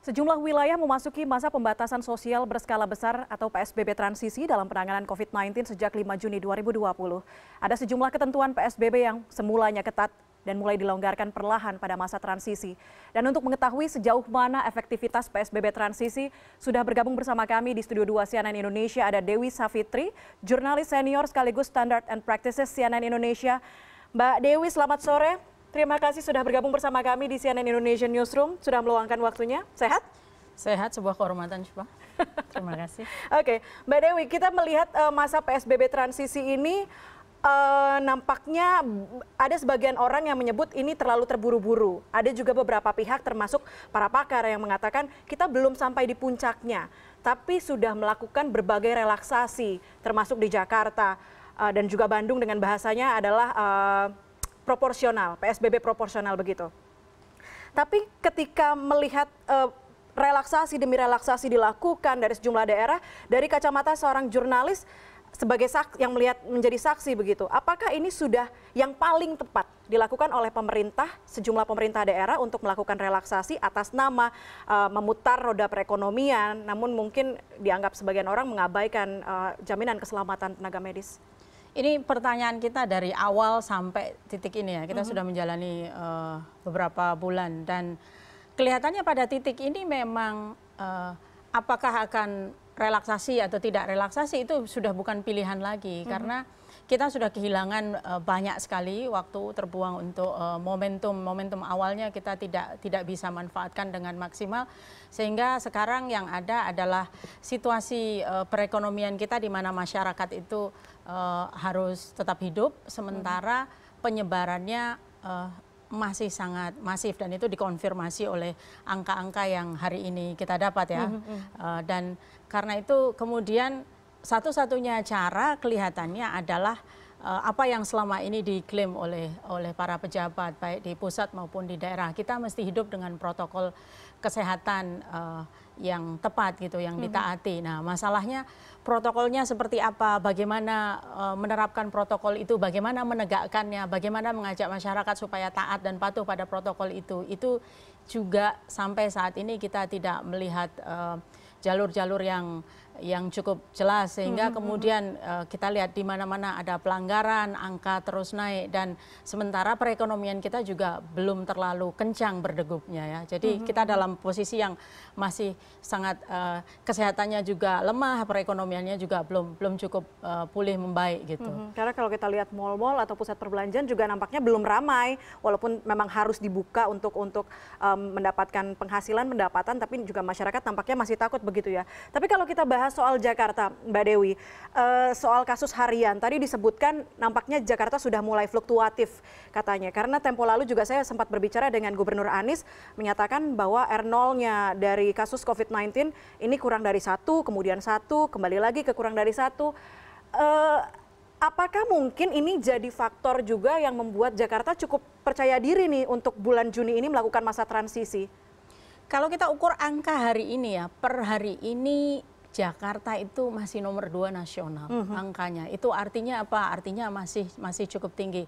Sejumlah wilayah memasuki masa pembatasan sosial berskala besar atau PSBB transisi dalam penanganan COVID-19 sejak 5 Juni 2020. Ada sejumlah ketentuan PSBB yang semulanya ketat dan mulai dilonggarkan perlahan pada masa transisi. Dan untuk mengetahui sejauh mana efektivitas PSBB transisi, sudah bergabung bersama kami di Studio 2 CNN Indonesia ada Dewi Safitri, jurnalis senior sekaligus Standard and Practices CNN Indonesia. Mbak Dewi, selamat sore. Terima kasih sudah bergabung bersama kami di CNN Indonesia Newsroom. Sudah meluangkan waktunya. Sehat? Sehat, sebuah kehormatan, Pak. Terima kasih. Oke, okay. Mbak Dewi, kita melihat uh, masa PSBB transisi ini uh, nampaknya ada sebagian orang yang menyebut ini terlalu terburu-buru. Ada juga beberapa pihak termasuk para pakar yang mengatakan kita belum sampai di puncaknya, tapi sudah melakukan berbagai relaksasi termasuk di Jakarta uh, dan juga Bandung dengan bahasanya adalah uh, proporsional, PSBB proporsional begitu. Tapi ketika melihat uh, relaksasi demi relaksasi dilakukan dari sejumlah daerah, dari kacamata seorang jurnalis sebagai saksi yang melihat menjadi saksi begitu, apakah ini sudah yang paling tepat dilakukan oleh pemerintah sejumlah pemerintah daerah untuk melakukan relaksasi atas nama uh, memutar roda perekonomian, namun mungkin dianggap sebagian orang mengabaikan uh, jaminan keselamatan tenaga medis? ini pertanyaan kita dari awal sampai titik ini ya. Kita mm -hmm. sudah menjalani uh, beberapa bulan dan kelihatannya pada titik ini memang uh, apakah akan relaksasi atau tidak relaksasi itu sudah bukan pilihan lagi mm -hmm. karena kita sudah kehilangan uh, banyak sekali waktu terbuang untuk uh, momentum momentum awalnya kita tidak tidak bisa manfaatkan dengan maksimal sehingga sekarang yang ada adalah situasi uh, perekonomian kita di mana masyarakat itu uh, harus tetap hidup sementara penyebarannya uh, masih sangat masif dan itu dikonfirmasi oleh angka-angka yang hari ini kita dapat ya. Mm -hmm. uh, dan karena itu kemudian satu-satunya cara kelihatannya adalah uh, apa yang selama ini diklaim oleh oleh para pejabat baik di pusat maupun di daerah. Kita mesti hidup dengan protokol kesehatan uh, yang tepat gitu yang hmm. ditaati. Nah, masalahnya protokolnya seperti apa, bagaimana uh, menerapkan protokol itu, bagaimana menegakkannya, bagaimana mengajak masyarakat supaya taat dan patuh pada protokol itu. Itu juga sampai saat ini kita tidak melihat uh, eh, jalur -jalur yang yang cukup jelas sehingga hmm, kemudian uh, kita lihat di mana-mana ada pelanggaran, angka terus naik dan sementara perekonomian kita juga belum terlalu kencang berdegupnya ya. Jadi hmm, kita dalam posisi yang masih sangat uh, kesehatannya juga lemah, perekonomiannya juga belum belum cukup uh, pulih membaik gitu. Hmm, karena kalau kita lihat mal-mal atau pusat perbelanjaan juga nampaknya belum ramai walaupun memang harus dibuka untuk untuk um, mendapatkan penghasilan, pendapatan tapi juga masyarakat nampaknya masih takut begitu ya. Tapi kalau kita bahas Nah, soal Jakarta, Mbak Dewi, eh, soal kasus harian tadi disebutkan nampaknya Jakarta sudah mulai fluktuatif katanya. Karena tempo lalu juga saya sempat berbicara dengan Gubernur Anies menyatakan bahwa R0-nya dari kasus COVID-19 ini kurang dari satu, kemudian satu, kembali lagi ke kurang dari satu. Eh, apakah mungkin ini jadi faktor juga yang membuat Jakarta cukup percaya diri nih untuk bulan Juni ini melakukan masa transisi? Kalau kita ukur angka hari ini ya, per hari ini Jakarta itu masih nomor dua nasional mm -hmm. angkanya. Itu artinya apa? Artinya masih masih cukup tinggi.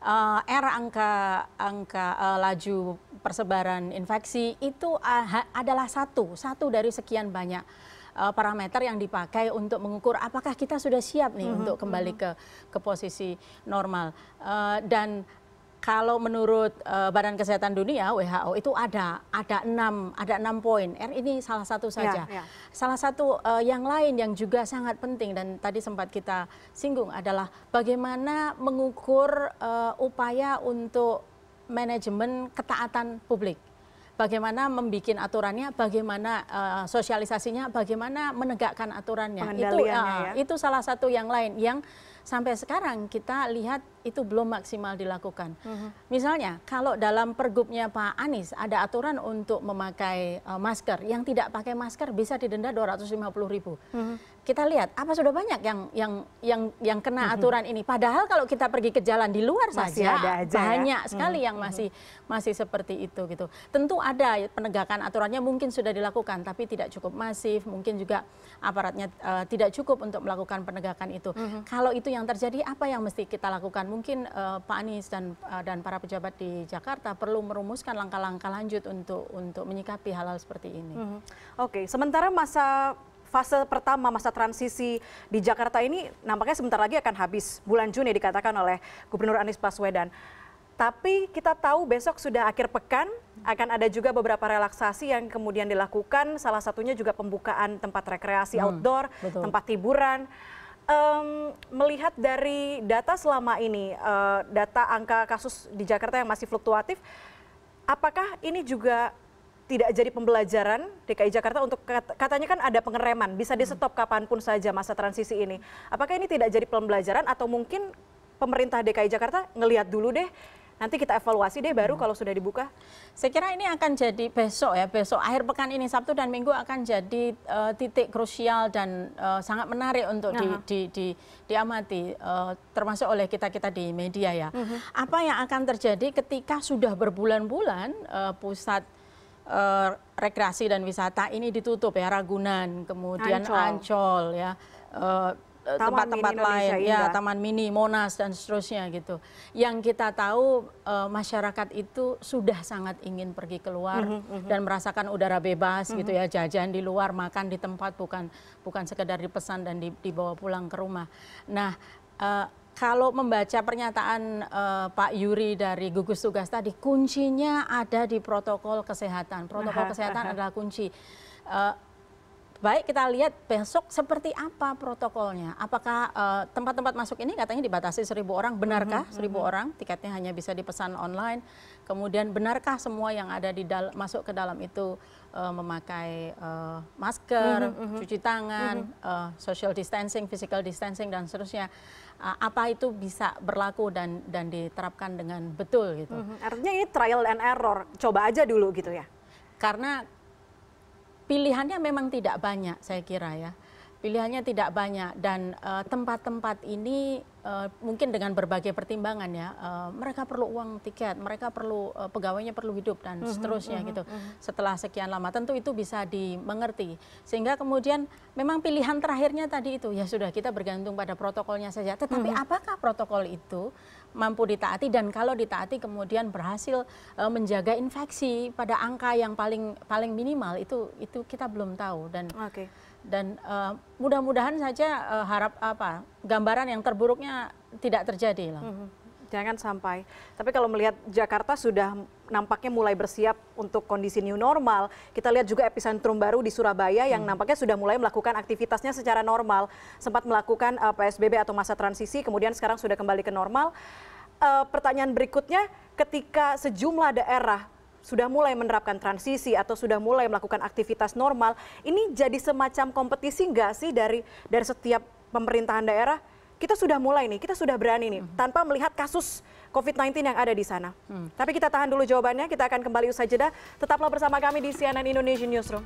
Uh, eh, R angka angka uh, laju persebaran infeksi itu uh, adalah satu satu dari sekian banyak uh, parameter yang dipakai untuk mengukur apakah kita sudah siap nih mm -hmm. untuk kembali mhm. ke ke posisi normal uh, dan kalau menurut uh, Badan Kesehatan Dunia WHO itu ada ada enam ada enam poin. R ini salah satu ya, saja. Ya, ya. Salah satu uh, yang lain yang juga sangat penting dan tadi sempat kita singgung adalah bagaimana mengukur uh, upaya untuk manajemen ketaatan publik. Bagaimana membuat aturannya, bagaimana uh, sosialisasinya, bagaimana menegakkan aturannya. Itu uh, ya. itu salah satu yang lain yang sampai sekarang kita lihat itu belum maksimal dilakukan. Mm -hmm. Misalnya kalau dalam pergubnya Pak Anies ada aturan untuk memakai uh, masker, yang tidak pakai masker bisa didenda 250 ribu. Mm -hmm kita lihat apa sudah banyak yang yang yang yang kena mm-hmm. aturan ini. Padahal kalau kita pergi ke jalan di luar masih saja ada aja ya. banyak ya? sekali mm-hmm. yang masih masih seperti itu gitu. Tentu ada penegakan aturannya mungkin sudah dilakukan tapi tidak cukup masif, mungkin juga aparatnya uh, tidak cukup untuk melakukan penegakan itu. Mm-hmm. Kalau itu yang terjadi apa yang mesti kita lakukan? Mungkin uh, Pak Anies dan uh, dan para pejabat di Jakarta perlu merumuskan langkah-langkah lanjut untuk untuk menyikapi hal-hal seperti ini. Mm-hmm. Oke, okay. sementara masa fase pertama masa transisi di Jakarta ini nampaknya sebentar lagi akan habis bulan Juni dikatakan oleh Gubernur Anies Baswedan. Tapi kita tahu besok sudah akhir pekan, akan ada juga beberapa relaksasi yang kemudian dilakukan. Salah satunya juga pembukaan tempat rekreasi hmm, outdoor, betul. tempat hiburan. Um, melihat dari data selama ini, uh, data angka kasus di Jakarta yang masih fluktuatif, apakah ini juga tidak jadi pembelajaran DKI Jakarta untuk katanya kan ada pengereman, bisa di hmm. stop kapanpun saja masa transisi ini. Apakah ini tidak jadi pembelajaran atau mungkin pemerintah DKI Jakarta ngelihat dulu deh nanti kita evaluasi deh baru hmm. kalau sudah dibuka. Saya kira ini akan jadi besok ya, besok akhir pekan ini Sabtu dan Minggu akan jadi uh, titik krusial dan uh, sangat menarik untuk di, di, di, diamati uh, termasuk oleh kita-kita di media ya. Uh Apa yang akan terjadi ketika sudah berbulan-bulan uh, pusat Eh, rekreasi dan wisata ini ditutup ya Ragunan, kemudian Ancol, Ancol ya. Eh, tempat tempat-tempat lain, Indah. ya Taman Mini, Monas dan seterusnya gitu. Yang kita tahu uh, masyarakat itu sudah sangat ingin pergi keluar mm -hmm. dan merasakan udara bebas mm -hmm. gitu ya, jajan di luar, makan di tempat bukan bukan sekedar dipesan dan dibawa pulang ke rumah. Nah uh, kalau membaca pernyataan uh, Pak Yuri dari gugus tugas tadi, kuncinya ada di protokol kesehatan. Protokol kesehatan adalah kunci. Uh, baik kita lihat besok seperti apa protokolnya. Apakah eh, tempat-tempat uh, masuk ini katanya dibatasi seribu orang, benarkah mhm, seribu mhm. orang? Tiketnya hanya bisa dipesan online. Kemudian benarkah semua yang ada di dal masuk ke dalam itu uh, memakai uh, masker, uhum, uhum. cuci tangan, uhum. uh, social distancing, physical distancing dan seterusnya. Eh, apa itu bisa berlaku dan dan diterapkan dengan betul gitu. Mm -hmm. Artinya ini trial and error, coba aja dulu gitu ya. Karena pilihannya memang tidak banyak saya kira ya pilihannya tidak banyak dan eh, tempat-tempat uh, ini uh, mungkin dengan berbagai pertimbangan ya uh, mereka perlu uang tiket mereka perlu uh, pegawainya perlu hidup dan mhm, seterusnya mhm, gitu mhm. setelah sekian lama tentu itu bisa dimengerti sehingga kemudian memang pilihan terakhirnya tadi itu ya sudah kita bergantung pada protokolnya saja tetapi apakah protokol itu mampu ditaati dan kalau ditaati kemudian berhasil uh, menjaga infeksi pada angka yang paling paling minimal itu itu kita belum tahu dan okay dan uh, mudah-mudahan saja uh, harap apa gambaran yang terburuknya tidak terjadi loh. Mm -hmm. Jangan sampai. Tapi kalau melihat Jakarta sudah nampaknya mulai bersiap untuk kondisi new normal. Kita lihat juga epicentrum baru di Surabaya yang hmm. nampaknya sudah mulai melakukan aktivitasnya secara normal. Sempat melakukan uh, eh, PSBB atau masa transisi, kemudian sekarang sudah kembali ke normal. Uh, pertanyaan berikutnya, ketika sejumlah daerah sudah mulai menerapkan transisi atau sudah mulai melakukan aktivitas normal, ini jadi semacam kompetisi nggak sih dari dari setiap pemerintahan daerah? Kita sudah mulai nih, kita sudah berani nih, hmm. tanpa melihat kasus COVID-19 yang ada di sana. Hmm. Tapi kita tahan dulu jawabannya, kita akan kembali usai jeda. Tetaplah bersama kami di CNN Indonesian Newsroom.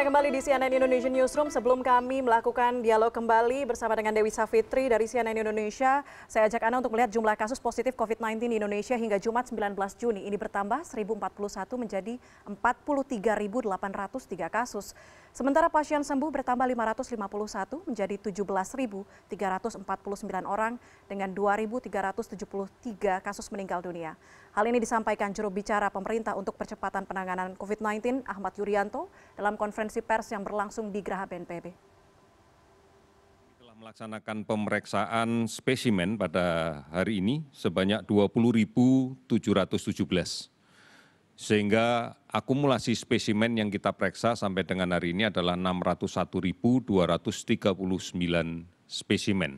Anda kembali di CNN Indonesia Newsroom. Sebelum kami melakukan dialog kembali bersama dengan Dewi Savitri dari CNN Indonesia, saya ajak Anda untuk melihat jumlah kasus positif COVID-19 di Indonesia hingga Jumat 19 Juni. Ini bertambah 1.041 menjadi 43.803 kasus. Sementara pasien sembuh bertambah 551 menjadi 17.349 orang dengan 2.373 kasus meninggal dunia. Hal ini disampaikan juru bicara pemerintah untuk percepatan penanganan COVID-19 Ahmad Yuryanto dalam konferensi konferensi pers yang berlangsung di Graha BNPB? Telah melaksanakan pemeriksaan spesimen pada hari ini sebanyak 20.717 sehingga akumulasi spesimen yang kita periksa sampai dengan hari ini adalah 601.239 spesimen.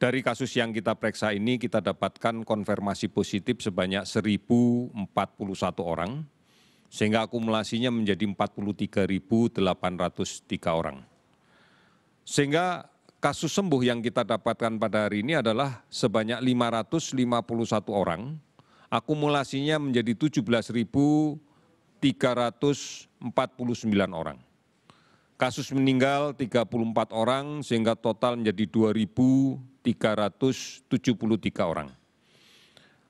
Dari kasus yang kita periksa ini kita dapatkan konfirmasi positif sebanyak 1.041 orang, sehingga akumulasinya menjadi 43.803 orang. Sehingga kasus sembuh yang kita dapatkan pada hari ini adalah sebanyak 551 orang, akumulasinya menjadi 17.349 orang. Kasus meninggal 34 orang sehingga total menjadi 2.373 orang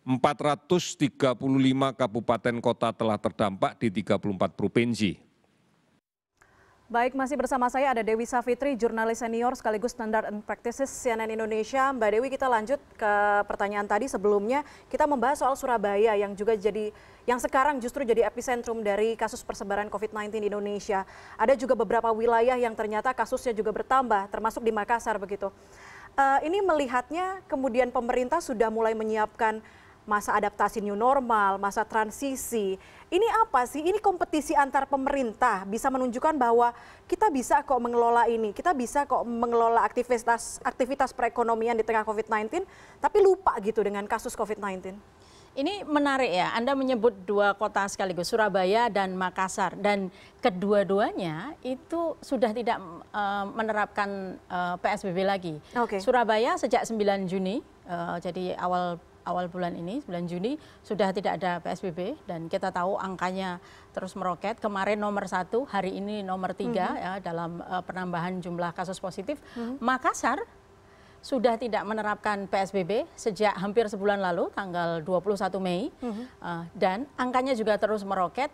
empat kabupaten kota telah terdampak di tiga provinsi. Baik, masih bersama saya ada Dewi Savitri, jurnalis senior sekaligus standar and practices CNN Indonesia. Mbak Dewi, kita lanjut ke pertanyaan tadi sebelumnya. Kita membahas soal Surabaya yang juga jadi yang sekarang justru jadi epicentrum dari kasus persebaran COVID-19 di Indonesia. Ada juga beberapa wilayah yang ternyata kasusnya juga bertambah, termasuk di Makassar begitu. Uh, ini melihatnya kemudian pemerintah sudah mulai menyiapkan masa adaptasi new normal, masa transisi. Ini apa sih? Ini kompetisi antar pemerintah bisa menunjukkan bahwa kita bisa kok mengelola ini, kita bisa kok mengelola aktivitas aktivitas perekonomian di tengah COVID-19, tapi lupa gitu dengan kasus COVID-19. Ini menarik ya, Anda menyebut dua kota sekaligus, Surabaya dan Makassar. Dan kedua-duanya itu sudah tidak uh, menerapkan uh, eh, PSBB lagi. Okay. Surabaya sejak 9 Juni, uh, jadi awal awal bulan ini, bulan Juni, sudah tidak ada PSBB dan kita tahu angkanya terus meroket. Kemarin nomor satu, hari ini nomor tiga mm -hmm. ya, dalam uh, penambahan jumlah kasus positif. Mm -hmm. Makassar sudah tidak menerapkan PSBB sejak hampir sebulan lalu, tanggal 21 Mei, mm -hmm. uh, dan angkanya juga terus meroket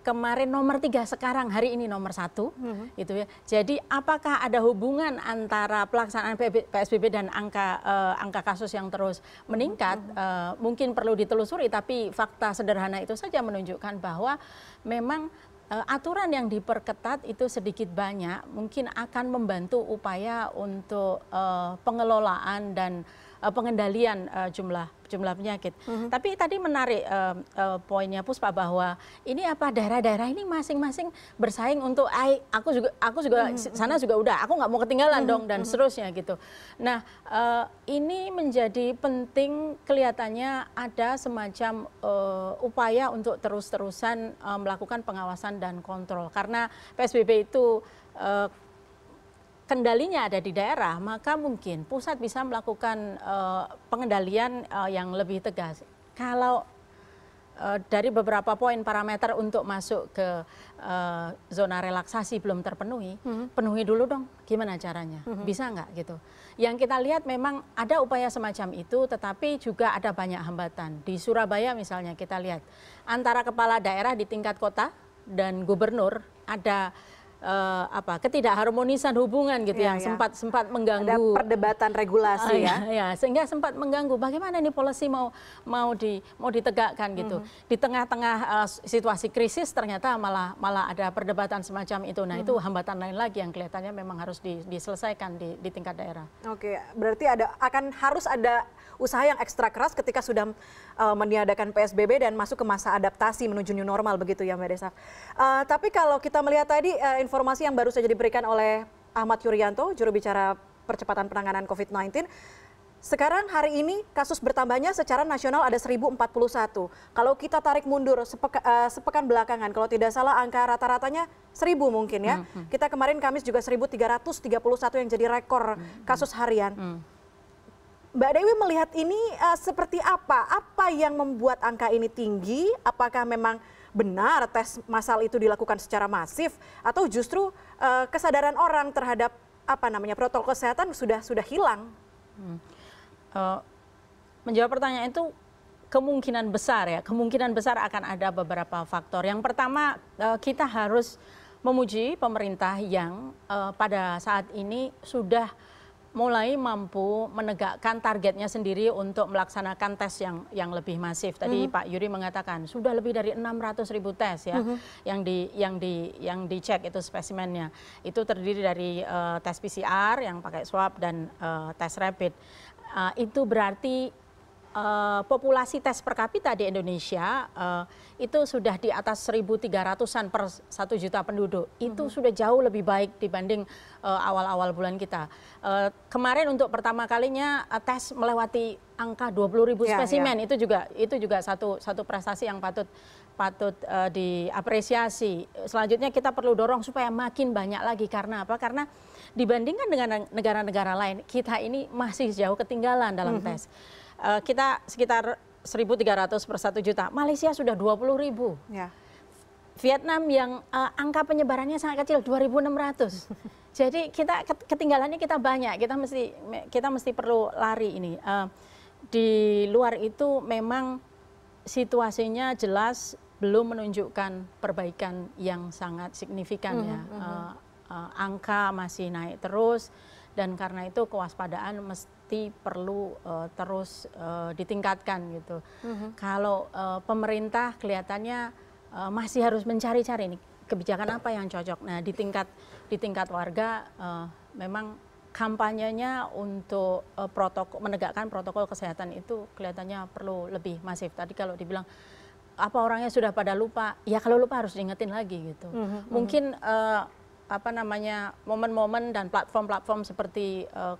kemarin nomor tiga sekarang hari ini nomor satu mm-hmm. gitu ya jadi apakah ada hubungan antara pelaksanaan psbb dan angka uh, angka kasus yang terus meningkat mm-hmm. uh, mungkin perlu ditelusuri tapi fakta sederhana itu saja menunjukkan bahwa memang eh, aturan yang diperketat itu sedikit banyak mungkin akan membantu upaya untuk uh, pengelolaan dan Eh, pengendalian eh, jumlah jumlah penyakit. Mm -hmm. Tapi tadi menarik uh, uh, poinnya Puspa bahwa ini apa daerah-daerah ini masing-masing bersaing untuk ai aku juga aku juga mm -hmm. sana juga udah aku nggak mau ketinggalan mm -hmm. dong dan mm -hmm. seterusnya gitu. Nah, uh, ini menjadi penting kelihatannya ada semacam uh, upaya untuk terus-terusan uh, melakukan pengawasan dan kontrol karena PSBB itu uh, kendalinya ada di daerah, maka mungkin pusat bisa melakukan uh, pengendalian uh, yang lebih tegas. Kalau eh, dari beberapa poin parameter untuk masuk ke uh, zona relaksasi belum terpenuhi, hmm. penuhi dulu dong. Gimana caranya? Hmm. Bisa nggak gitu? Yang kita lihat memang ada upaya semacam itu, tetapi juga ada banyak hambatan. Di Surabaya misalnya kita lihat antara kepala daerah di tingkat kota dan gubernur ada uh, apa ketidakharmonisan hubungan gitu ya, yang ya. sempat sempat mengganggu Ada perdebatan regulasi uh, ya. ya sehingga sempat mengganggu bagaimana ini polisi mau mau di mau ditegakkan gitu mm -hmm. di tengah-tengah uh, situasi krisis ternyata malah malah ada perdebatan semacam itu nah mm -hmm. itu mhm. hambatan lain lagi yang kelihatannya memang harus diselesaikan di, di tingkat daerah oke berarti ada akan harus ada usaha yang ekstra keras ketika sudah uh, meniadakan PSBB dan masuk ke masa adaptasi menuju new normal begitu ya Mbak Desaf. Uh, tapi kalau kita melihat tadi uh, informasi yang baru saja diberikan oleh Ahmad Yuryanto, juru bicara percepatan penanganan COVID-19, sekarang hari ini kasus bertambahnya secara nasional ada 1041. Kalau kita tarik mundur sepeka, uh, sepekan belakangan, kalau tidak salah angka rata-ratanya 1000 mungkin ya. Mm -hmm. Kita kemarin Kamis juga 1331 yang jadi rekor mm -hmm. kasus harian. Mm -hmm. Mbak Dewi melihat ini uh, seperti apa? Apa yang membuat angka ini tinggi? Apakah memang benar tes masal itu dilakukan secara masif atau justru uh, kesadaran orang terhadap apa namanya protokol kesehatan sudah sudah hilang? Hmm. Uh, menjawab pertanyaan itu kemungkinan besar ya, kemungkinan besar akan ada beberapa faktor. Yang pertama uh, kita harus memuji pemerintah yang uh, pada saat ini sudah mulai mampu menegakkan targetnya sendiri untuk melaksanakan tes yang yang lebih masif. Tadi mm -hmm. Pak Yuri mengatakan sudah lebih dari 600 ribu tes ya mm -hmm. yang di yang di yang dicek itu spesimennya. Itu terdiri dari uh, tes PCR yang pakai swab dan uh, tes rapid. Uh, itu berarti uh, populasi tes per kapita di Indonesia uh, itu sudah di atas 1.300-an per 1 juta penduduk. Itu -hmm. sudah jauh lebih baik dibanding eh, awal-awal uh, bulan kita. Uh, kemarin untuk pertama kalinya uh, tes melewati angka 20.000 ribu ya, spesimen yeah. itu juga itu juga satu satu prestasi yang patut patut uh, diapresiasi. Selanjutnya kita perlu dorong supaya makin banyak lagi karena apa? Karena dibandingkan dengan negara-negara lain kita ini masih jauh ketinggalan dalam mm -hmm. tes. Eh, kita sekitar 1.300 per 1 juta. Malaysia sudah 20 ribu. Ya. Vietnam yang uh, angka penyebarannya sangat kecil 2.600. Jadi kita ketinggalannya kita banyak. Kita mesti kita mesti perlu lari ini. Uh, di luar itu memang situasinya jelas belum menunjukkan perbaikan yang sangat signifikan mm -hmm. ya. Uh, uh, angka masih naik terus dan karena itu kewaspadaan mesti perlu uh, terus uh, ditingkatkan gitu. Mm -hmm. Kalau uh, pemerintah kelihatannya uh, masih harus mencari-cari nih kebijakan apa yang cocok. Nah di tingkat di tingkat warga uh, memang kampanyenya untuk uh, protokol menegakkan protokol kesehatan itu kelihatannya perlu lebih masif. Tadi kalau dibilang apa orangnya sudah pada lupa, ya kalau lupa harus diingetin lagi gitu. Mm -hmm. Mungkin uh, apa namanya momen-momen dan platform-platform seperti uh,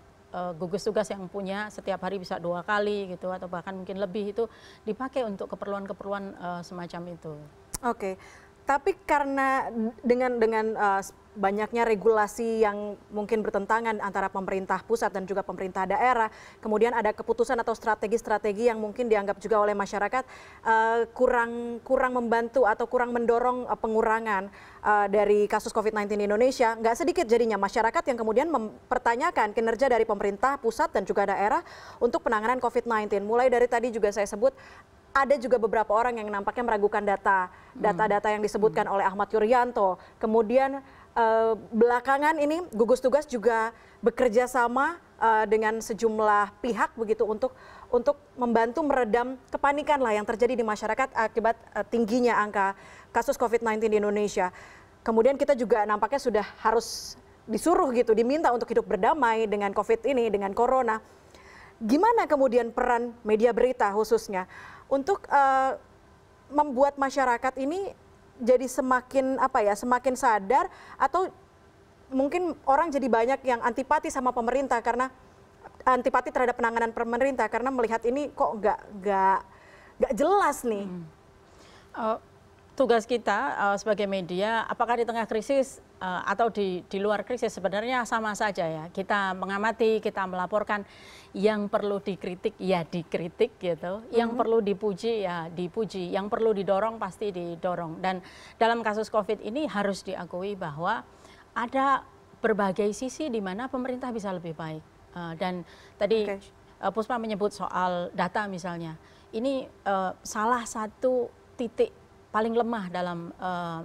gugus tugas yang punya setiap hari bisa dua kali gitu atau bahkan mungkin lebih itu dipakai untuk keperluan-keperluan uh, semacam itu. Oke tapi karena dengan dengan uh, banyaknya regulasi yang mungkin bertentangan antara pemerintah pusat dan juga pemerintah daerah, kemudian ada keputusan atau strategi-strategi yang mungkin dianggap juga oleh masyarakat uh, kurang kurang membantu atau kurang mendorong uh, pengurangan uh, dari kasus COVID-19 di Indonesia. Nggak sedikit jadinya masyarakat yang kemudian mempertanyakan kinerja dari pemerintah pusat dan juga daerah untuk penanganan COVID-19. Mulai dari tadi juga saya sebut ada juga beberapa orang yang nampaknya meragukan data data-data yang disebutkan oleh Ahmad Yuryanto. Kemudian eh, belakangan ini gugus tugas juga bekerja sama eh, dengan sejumlah pihak begitu untuk untuk membantu meredam kepanikan lah yang terjadi di masyarakat akibat eh, tingginya angka kasus COVID-19 di Indonesia. Kemudian kita juga nampaknya sudah harus disuruh gitu, diminta untuk hidup berdamai dengan COVID ini, dengan Corona. Gimana kemudian peran media berita khususnya? untuk uh, membuat masyarakat ini jadi semakin apa ya semakin sadar atau mungkin orang jadi banyak yang antipati sama pemerintah karena antipati terhadap penanganan pemerintah karena melihat ini kok nggak nggak nggak jelas nih. Hmm. Uh, tugas kita uh, sebagai media, apakah di tengah krisis uh, atau di, di luar krisis sebenarnya sama saja ya. Kita mengamati, kita melaporkan yang perlu dikritik ya dikritik gitu, mm-hmm. yang mhm. perlu dipuji ya dipuji, yang perlu didorong pasti didorong. Dan dalam kasus Covid ini harus diakui bahwa ada berbagai sisi di mana pemerintah bisa lebih baik. Uh, dan tadi okay. uh, Puspa menyebut soal data misalnya. Ini uh, salah satu titik paling lemah dalam uh,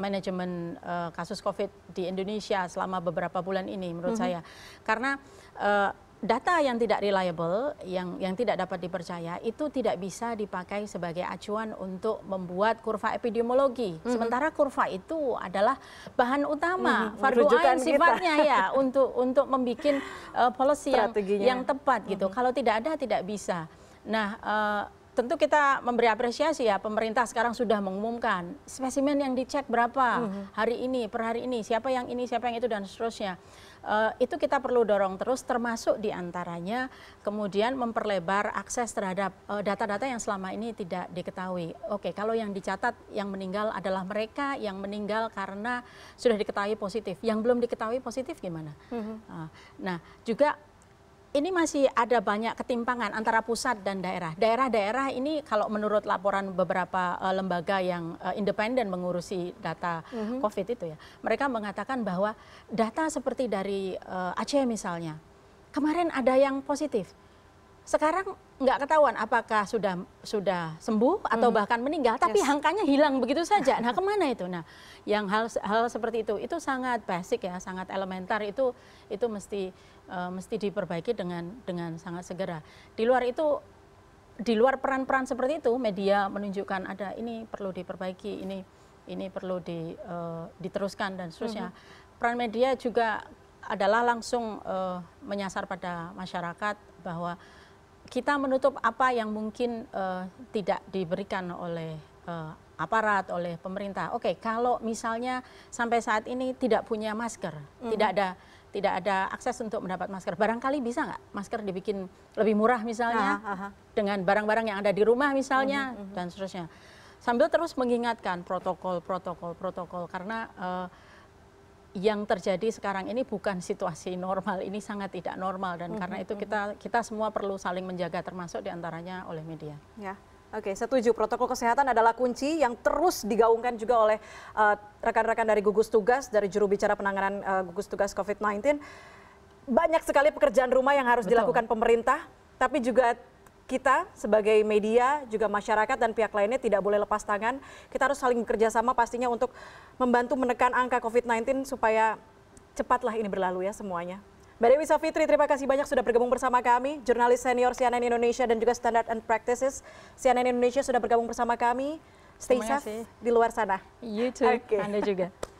manajemen uh, kasus COVID di Indonesia selama beberapa bulan ini menurut mm -hmm. saya. Karena uh, data yang tidak reliable, yang yang tidak dapat dipercaya itu tidak bisa dipakai sebagai acuan untuk membuat kurva epidemiologi. Mm -hmm. Sementara kurva itu adalah bahan utama, mm -hmm. sifatnya ya untuk untuk membuat uh, policy yang yang tepat gitu. Mm -hmm. Kalau tidak ada tidak bisa. Nah, uh, tentu kita memberi apresiasi ya pemerintah sekarang sudah mengumumkan spesimen yang dicek berapa mm-hmm. hari ini per hari ini siapa yang ini siapa yang itu dan seterusnya uh, itu kita perlu dorong terus termasuk diantaranya kemudian memperlebar akses terhadap data eh, data-data yang selama ini tidak diketahui oke kalau yang dicatat yang meninggal adalah mereka yang meninggal karena sudah diketahui positif yang belum diketahui positif gimana mm-hmm. uh, nah juga ini masih ada banyak ketimpangan antara pusat dan daerah. Daerah-daerah ini kalau menurut laporan beberapa uh, lembaga yang uh, independen mengurusi data mm-hmm. COVID itu ya, mereka mengatakan bahwa data seperti dari uh, Aceh misalnya, kemarin ada yang positif, sekarang nggak ketahuan apakah sudah sudah sembuh atau hmm. bahkan meninggal, tapi yes. angkanya hilang begitu saja. Nah, kemana itu? Nah, yang hal hal seperti itu itu sangat basic ya, sangat elementar itu itu mesti uh, mesti diperbaiki dengan dengan sangat segera. Di luar itu di luar peran-peran seperti itu, media menunjukkan ada ini perlu diperbaiki, ini ini perlu di, uh, diteruskan dan seterusnya. Hmm. Peran media juga adalah langsung uh, menyasar pada masyarakat bahwa kita menutup apa yang mungkin uh, tidak diberikan oleh uh, aparat oleh pemerintah. Oke, okay, kalau misalnya sampai saat ini tidak punya masker, mm -hmm. tidak ada tidak ada akses untuk mendapat masker. Barangkali bisa nggak masker dibikin lebih murah misalnya dengan barang-barang yang ada di rumah misalnya mm -hmm. dan seterusnya. Sambil terus mengingatkan protokol-protokol protokol karena uh, yang terjadi sekarang ini bukan situasi normal, ini sangat tidak normal dan mm -hmm. karena mhm, itu mhm. kita kita semua perlu saling menjaga termasuk diantaranya oleh media. Ya. Oke, setuju. Protokol kesehatan adalah kunci yang terus digaungkan juga oleh eh, rekan-rekan uh, dari gugus tugas, dari juru bicara penanganan uh, gugus tugas COVID-19. Banyak sekali pekerjaan rumah yang harus Betul. dilakukan pemerintah, tapi juga kita sebagai media juga masyarakat dan pihak lainnya tidak boleh lepas tangan. Kita harus saling bekerja sama pastinya untuk membantu menekan angka COVID-19 supaya cepatlah ini berlalu ya semuanya. Mbak Dewi Safitri, terima kasih banyak sudah bergabung bersama kami. Jurnalis senior CNN Indonesia dan juga Standard and Practices CNN Indonesia sudah bergabung bersama kami. Stay safe di luar sana. You too, okay. Anda juga.